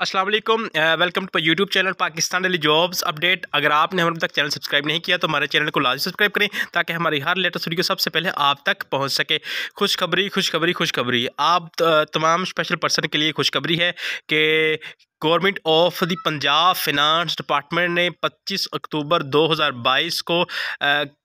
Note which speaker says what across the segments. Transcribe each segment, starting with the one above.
Speaker 1: अस्सलाम वालेकुम welcome to YouTube channel Pakistan daily jobs update अगर आपने हमारे तक चैनल सब्सक्राइब नहीं किया तो हमारे चैनल को लाजमी सब्सक्राइब करें ताकि हमारी हर लेटेस्ट वीडियो सबसे पहले आप तक पहुंच सके खुशखबरी खुशखबरी खुशखबरी आप तमाम स्पेशल पर्सन के लिए खुशखबरी है कि government of the Punjab finance department ने 25 अक्टूबर 2022 को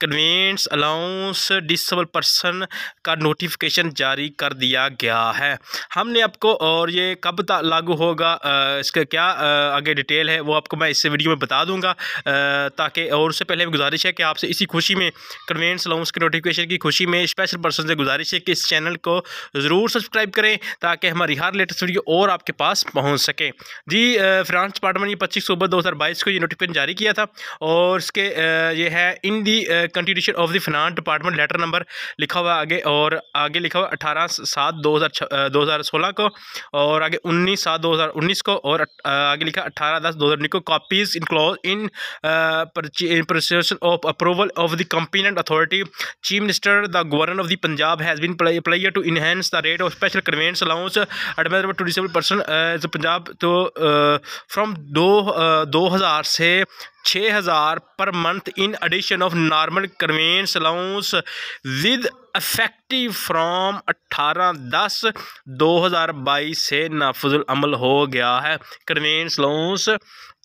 Speaker 1: कन्वेंस अलाउंस डिसबल पर्सन का नोटिफिकेशन जारी कर दिया गया है हमने आपको और ये कब लागू होगा आ, इसका क्या आ, आगे डिटेल है वो आपको मैं इस वीडियो में बता दूंगा ताकि और उससे पहले गुजारिश है कि आपसे इसी खुशी में कन्वेंस अलाउंस के नोटिफिकेशन की खुशी में स्पेशल पर्सन से गुजारिश है कि इस चैनल को ज़रूर सब्सक्राइब करें ताकि हमारी हर लेटेस्ट वीडियो और आपके पास पहुँच सकें जी फ्रांस डिपार्टमेंट ने पच्चीस अक्टूबर दो हज़ार बाईस को ये नोटिफिकेशन जारी किया था और इसके ये है in the continuation of the finance department letter number लिखा हुआ आगे और आगे लिखा हुआ अठारह सात दो हज़ार दो हज़ार सोलह को और आगे उन्नीस सात दो हज़ार उन्नीस को और आगे लिखा अठारह दस दो हज़ार उन्नीस को copies enclose in procession of approval of the competent authority chief minister the governor of the Punjab has been pleased to enhance the rate of special conveyance allowance administrative to disabled person Punjab तो from दो दो हज़ार से छः हज़ार per month in addition of normal conveyance allowance with effective from अट्ठारह दस दो हज़ार बाईस से अमल हो गया है कन्वेंस अलाउंस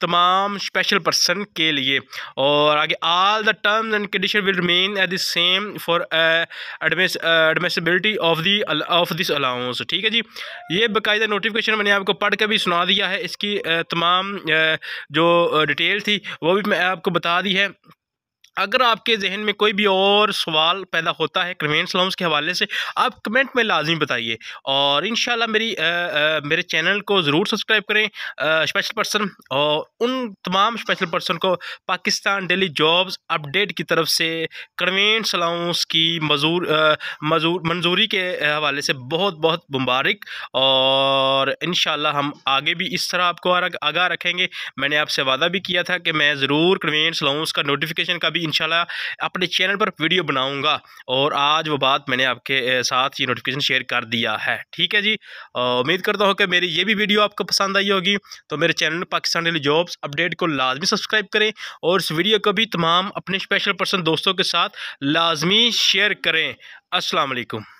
Speaker 1: तमाम स्पेशल पर्सन के लिए और आगे all the terms and condition will remain at the same for admissibility of the of this allowance ठीक है जी ये बाकायदा नोटिफिकेशन मैंने आपको पढ़ कर भी सुना दिया है इसकी uh, तमाम uh, जो डिटेल uh, थी वो वो भी मैं आपको बता दी है अगर आपके जहन में कोई भी और सवाल पैदा होता है कन्वेंस लॉन्स के हवाले से आप कमेंट में लाजमी बताइए और इन मेरी आ, आ, मेरे चैनल को ज़रूर सब्सक्राइब करें स्पेशल पर्सन और उन तमाम स्पेशल पर्सन को पाकिस्तान डेली जॉब्स अपडेट की तरफ से कन्वेंस लॉन्स की मजूर मजूर मंजूरी के हवाले से बहुत बहुत मुबारक और इन हम आगे भी इस तरह आपको आगाह रखेंगे मैंने आपसे वादा भी किया था कि मैं ज़रूर कन्वेंस लॉन्स का नोटिफिकेशन का भी इन अपने चैनल पर वीडियो बनाऊँगा और आज वो बात मैंने आपके साथ ये नोटिफिकेशन शेयर कर दिया है ठीक है जी उम्मीद करता हूँ कि मेरी ये भी वीडियो आपको पसंद आई होगी तो मेरे channel Pakistan daily jobs update को लाजमी सब्सक्राइब करें और इस वीडियो को भी तमाम अपने स्पेशल पर्सन दोस्तों के साथ लाजमी शेयर करें असलकुम